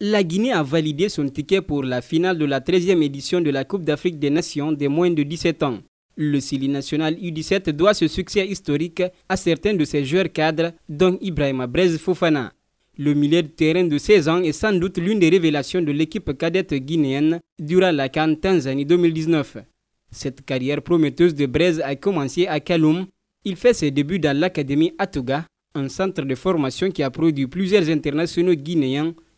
La Guinée a validé son ticket pour la finale de la 13e édition de la Coupe d'Afrique des Nations des moins de 17 ans. Le Sili national U17 doit ce succès historique à certains de ses joueurs cadres, dont Ibrahima Brez Fofana. Le milieu de terrain de 16 ans est sans doute l'une des révélations de l'équipe cadette guinéenne durant la Cannes Tanzanie 2019. Cette carrière prometteuse de Brez a commencé à Kaloum. Il fait ses débuts dans l'académie Atuga, un centre de formation qui a produit plusieurs internationaux guinéens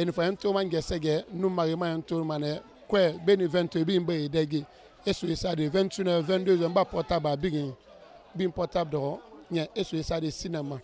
eni fa yɛnto ma ngɛsɛgɛ numari ma yɛnto ma nɛ e, kɔɛ beni vɛnto bi n bɛyi dɛgi esu esa de vɛntu nɛ vɛndu zɔn ba pɔtaba bigi bi bim portable dɔgɔ nyɛ esu esa de sinama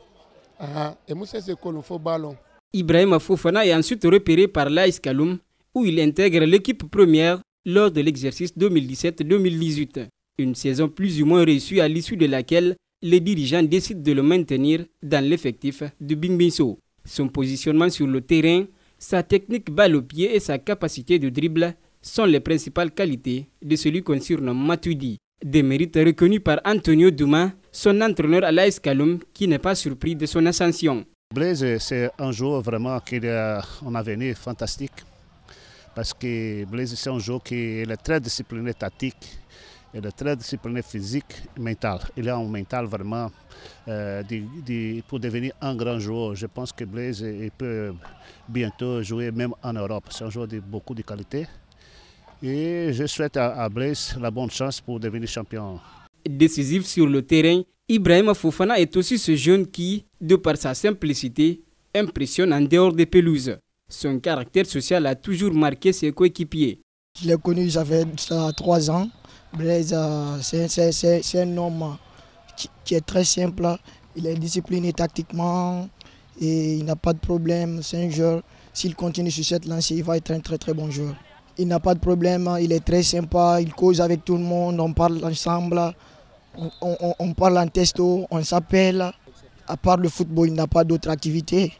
Et emusese kolon fo balon. ibrahima fofana est ensuite repéré par l'AS Kaloum où il intègre l'équipe première lors de l'exercice 2017-2018. Une saison plus ou moins réussie à l'issue de laquelle les dirigeants décident de le maintenir dans l'effectif de Bingbiso. Son positionnement sur le terrain sa technique balle au pied et sa capacité de dribble sont les principales qualités de celui qu'on surnomme Matuidi. Des mérites reconnus par Antonio Dumas, son entraîneur à l'AS qui n'est pas surpris de son ascension. Blaise, c'est un joueur vraiment qui a euh, un avenir fantastique parce que Blaise, c'est un joueur qui est très discipliné tactique il est très discipliné physique et mental. Il a un mental vraiment euh, pour devenir un grand joueur. Je pense que Blaise peut bientôt jouer même en Europe. C'est un joueur de beaucoup de qualité. Et je souhaite à, Blaise la bonne chance pour devenir champion. Décisif sur le terrain, Ibrahim Fofana est aussi ce jeune qui, de par sa simplicité, impressionne en dehors des pelouses. Son caractère social a toujours marqué ses coéquipiers. Je l'ai connu, j'avais 3 ans. Blaise, c'est un homme qui, est très simple. Il est discipliné tactiquement et il n'a pas de problème. C'est un joueur, s'il continue sur cette lancée, il va être un très très bon joueur. Il n'a pas de problème, il est très sympa, il cause avec tout le monde, on parle ensemble, on, parle en testo, on s'appelle. À part le football, il n'a pas d'autres activités.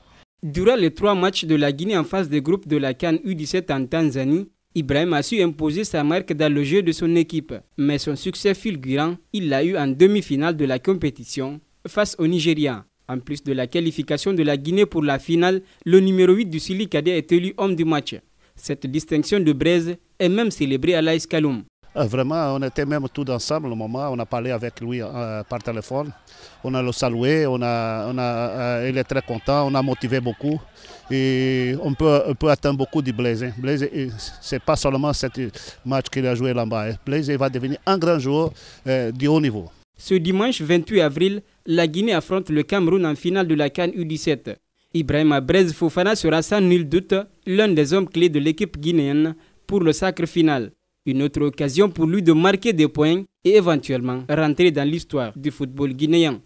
Durant les trois matchs de la Guinée en phase des groupes de la Cannes U17 en Tanzanie, Ibrahim a su imposer sa marque dans le jeu de son équipe, mais son succès fulgurant, il l'a eu en demi-finale de la compétition face au Nigeria. En plus de la qualification de la Guinée pour la finale, le numéro 8 du Sili est élu homme du match. Cette distinction de braise est même célébrée à l'Aïs ah, vraiment, on était même tous ensemble au moment. On a parlé avec lui euh, par téléphone. On a le salué. On a, on a euh, il est très content. On a motivé beaucoup. Et on peut, on atteindre beaucoup de Blaise. Blaise, euh, c'est pas seulement ce match qu'il a joué là-bas. Hein. Blaise va devenir un grand joueur du haut niveau. Ce dimanche 28 avril, la Guinée affronte le Cameroun en finale de la Cannes U17. Ibrahim Abrez Fofana sera sans nul doute l'un des hommes clés de l'équipe guinéenne pour le sacre final une autre occasion pour lui de marquer des points et éventuellement rentrer dans l'histoire du football guinéen.